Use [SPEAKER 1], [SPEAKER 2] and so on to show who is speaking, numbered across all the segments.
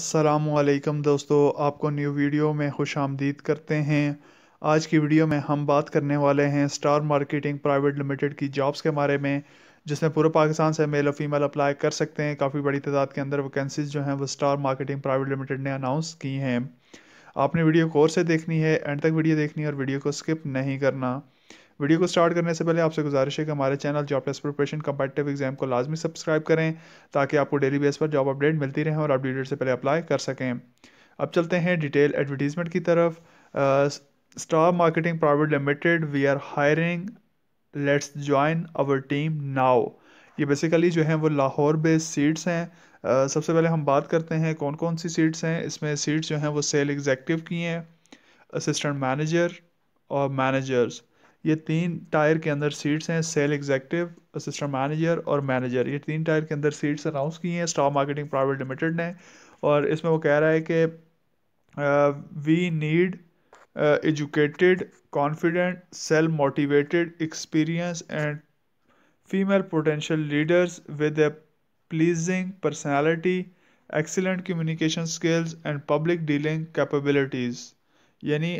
[SPEAKER 1] असलकम दोस्तों आपको न्यू वीडियो में खुश आमदीद करते हैं आज की वीडियो में हम बात करने वाले हैं स्टार मार्केटिंग प्राइवेट लिमिटेड की जॉब्स के बारे में जिसमें पूरे पाकिस्तान से मेल और फीमेल अप्लाई कर सकते हैं काफ़ी बड़ी तादाद के अंदर वैकेंसीज जो हैं वो स्टार मार्केटिंग प्राइवेट लिमिटेड ने अनाउंस की हैं आपने वीडियो कोर से देखनी है एंड तक वीडियो देखनी है और वीडियो को स्किप नहीं करना वीडियो को स्टार्ट करने से पहले आपसे गुजारिश है कि हमारे channel job test preparation competitive exam को लाजमी सब्सक्राइब करें ताकि आपको डेली बेस पर जॉब अपडेट मिलती रहे और आप ड्यू से पहले अप्लाई कर सकें अब चलते हैं डिटेल एडवर्टीजमेंट की तरफ Star Marketing Private Limited we are hiring let's join our team now ये बेसिकली जो है वो लाहौर बेस्ड सीट्स हैं आ, सबसे पहले हम बात करते हैं कौन कौन सी सीट्स हैं इसमें सीट्स जो हैं वो सेल एग्जैक्टिव की हैं असिस्टेंट मैनेजर और मैनेजर्स ये तीन टायर के अंदर सीट्स हैं सेल एग्जैक्टिव असिस्टेंट मैनेजर और मैनेजर ये तीन टायर के अंदर सीट्स अनाउंस की हैं स्टॉक मार्केटिंग प्राइवेट लिमिटेड ने और इसमें वो कह रहा है कि we need educated confident self motivated experience and female potential leaders with a pleasing personality excellent communication skills and public dealing capabilities यानी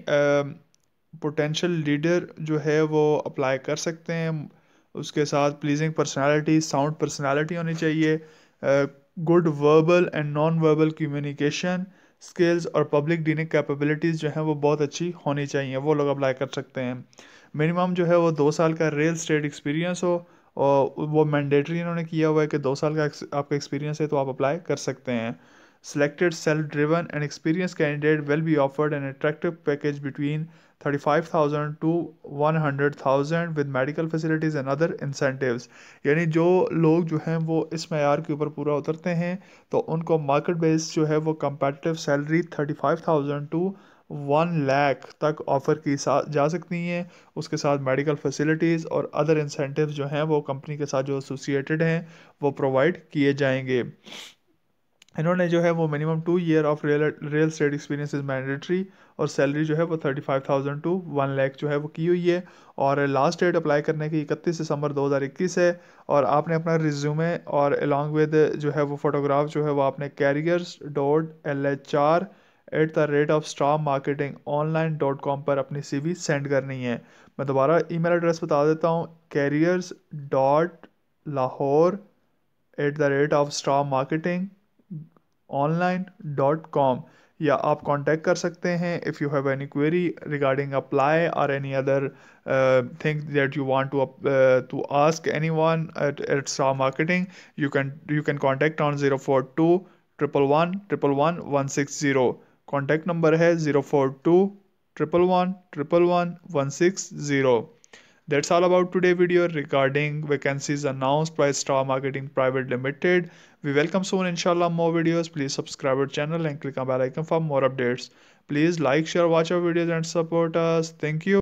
[SPEAKER 1] पोटेंशियल लीडर जो है वो अप्लाई कर सकते हैं उसके साथ प्लीजिंग पर्सनालिटी साउंड पर्सनालिटी होनी चाहिए good verbal and non verbal communication skills और पब्लिक डीनिंग कैपेबिलिटीज़ जो हैं वो बहुत अच्छी होनी चाहिए वो लोग अप्लाई कर सकते हैं मिनिमम जो है वो दो साल का रियल स्टेट एक्सपीरियंस हो और वो मैंडेटरी इन्होंने किया हुआ है कि दो साल का आपका एक्सपीरियंस है तो आप अप्लाई कर सकते हैं Selected self-driven and experienced candidate will be offered an attractive package between 35,000 to 100,000 with medical facilities and other incentives यानी जो लोग जो हैं वो इस मैार के ऊपर पूरा उतरते हैं तो उनको मार्केट बेस जो है वो competitive salary 35,000 to one lakh तक ऑफ़र की जा सकती हैं उसके साथ मेडिकल फैसिलिटीज़ और अदर इंसेंटिव्स जो हैं वो कंपनी के साथ जो एसोसिएटेड हैं वो प्रोवाइड किए जाएंगे इन्होंने जो है वो minimum two year of real real estate experience is mandatory और सैलरी जो है वो thirty five thousand to one lakh जो है वो की हुई है और लास्ट डेट अप्लाई करने की इकतीस दिसंबर दो हज़ार इक्कीस है और आपने अपना रिज्यूमे और अलॉन्ग विद जो है वो फोटोग्राफ जो है वो आपने careers dot L H R at the rate of stock marketing online dot com पर अपनी सी वी सेंड करनी है मैं दोबारा ई मेल एड्रेस बता देता हूँ careers dot Lahore at the rate of stock marketing online dot com या आप कांटेक्ट कर सकते हैं if you have any query regarding apply और any other thing that you want to to ask any one at star marketing you can you can contact on zero four two triple one triple one one six zero contact number है zero four two triple one triple one one six zero That's all about today's video regarding vacancies announced by Star Marketing Private Limited. We welcome soon inshallah more videos. Please subscribe our channel and click on bell icon for more updates. Please like, share, watch our videos and support us. Thank you.